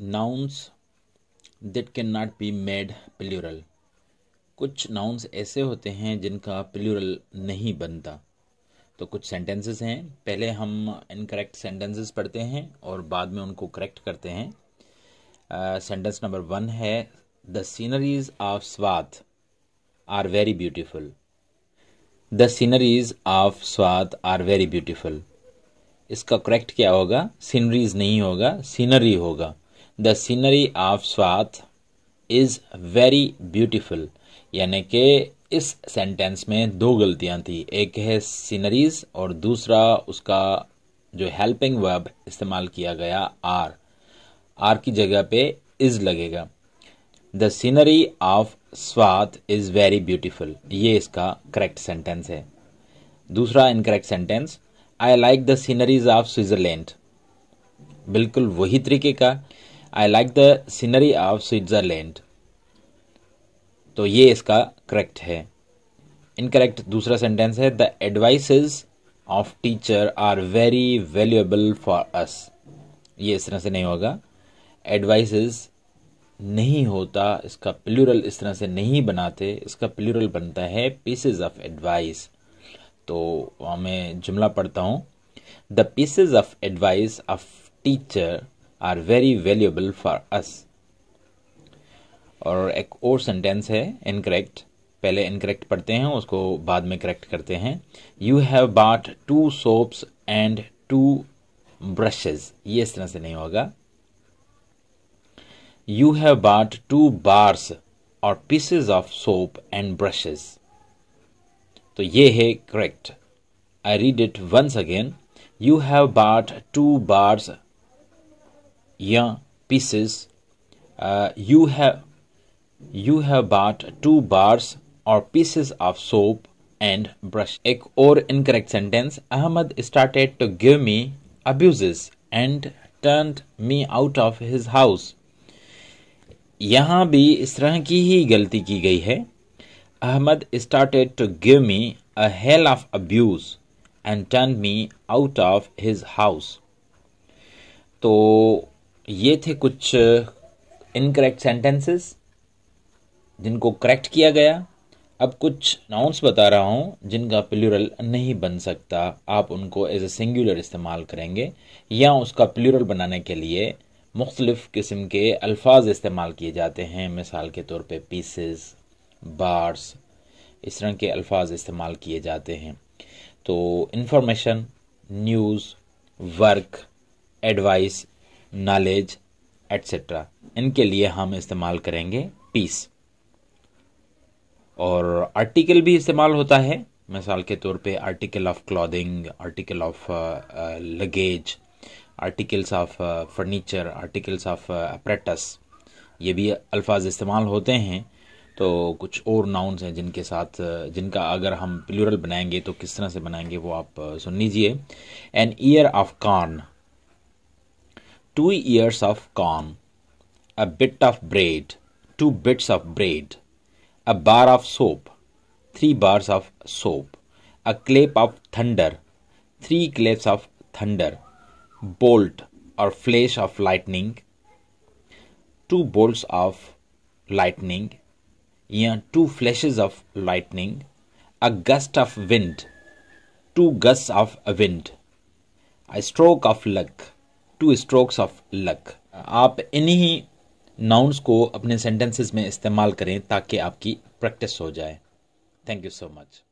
Nouns that can not be made plural कुछ nouns ऐसे होते हैं जिनका प्ल्यूरल नहीं बनता तो कुछ सेंटेंसेस हैं पहले हम इनकरेक्ट सेंटेंसेस पढ़ते हैं और बाद में उनको करेक्ट करते हैं सेंटेंस नंबर वन है the sceneries of Swat are very beautiful the sceneries of Swat are very beautiful इसका करेक्ट क्या होगा सीनरीज नहीं होगा सीनरी होगा the scenery of Swat is very beautiful यानी कि इस सेंटेंस में दो गलतियां थी एक है सीनरीज और दूसरा उसका जो हेल्पिंग वर्ब इस्तेमाल किया गया आर आर की जगह पे इज लगेगा the scenery of Swat is very beautiful ये इसका करेक्ट सेंटेंस है दूसरा incorrect sentence I like the sceneries of Switzerland बिल्कुल वही तरीके का I like the scenery of Switzerland तो ये इसका करेक्ट है इनकरेक्ट दूसरा सेंटेंस है the advices of teacher are very valuable for us ये इस तरह से नहीं होगा एडवाइसेस नहीं होता इसका प्लूरल इस तरह से नहीं बनाते इसका प्लूरल बनता है पीसेज ऑफ एडवाइस तो मैं जुमला पढ़ता हूँ the pieces of advice of teacher are very valuable for us और एक और सेंटेंस है इनकरेक्ट पहले इनकरेक्ट पढ़ते हैं उसको बाद में करेक्ट करते हैं you have bought two soaps and two brushes ये इस तरह से नहीं होगा you have bought two bars और pieces of soap and brushes तो ये है correct I read it once again you have bought two bars या pieces. Uh, you have you have bought two bars or pieces of soap and brush. एक और incorrect sentence. Ahmad started to give me abuses and turned me out of his house. यहाँ भी इस तरह की ही गलती की गई है Ahmad started to give me a hell of abuse and turn me out of his house तो ये थे कुछ इनकरेक्ट सेंटेंसेस जिनको करेक्ट किया गया अब कुछ नाउंस बता रहा हूँ जिनका प्लूरल नहीं बन सकता आप उनको एज ए सिंगुलर इस्तेमाल करेंगे या उसका प्लूरल बनाने के लिए मुख्तलिफ़ किस्म के अल्फाज इस्तेमाल किए जाते हैं मिसाल के तौर पे पीसेस बार्स इस तरह के अल्फाज इस्तेमाल किए जाते हैं तो information news work advice knowledge etcetera इनके लिए हम इस्तेमाल करेंगे पीस और आर्टिकल भी इस्तेमाल होता है मिसाल के तौर पे article of clothing article of luggage articles of furniture articles of apparatus ये भी अल्फाज इस्तेमाल होते हैं तो कुछ और नाउन्स हैं जिनके साथ uh, जिनका अगर हम प्लूरल बनाएंगे तो किस तरह से बनाएंगे वो आप uh, सुन लीजिए an ear of corn two ears of corn, a bit of bread, two bits of bread, a bar of soap, three bars of soap, a clap of thunder, three claps of thunder, bolt or flash of lightning, two bolts of lightning, yeah, two flashes of lightning, a gust of wind, two gusts of wind, a stroke of luck. Two strokes of luck आप इन्हीं nouns को अपने sentences में इस्तेमाल करें ताकि आपकी practice हो जाए थैंक यू सो मच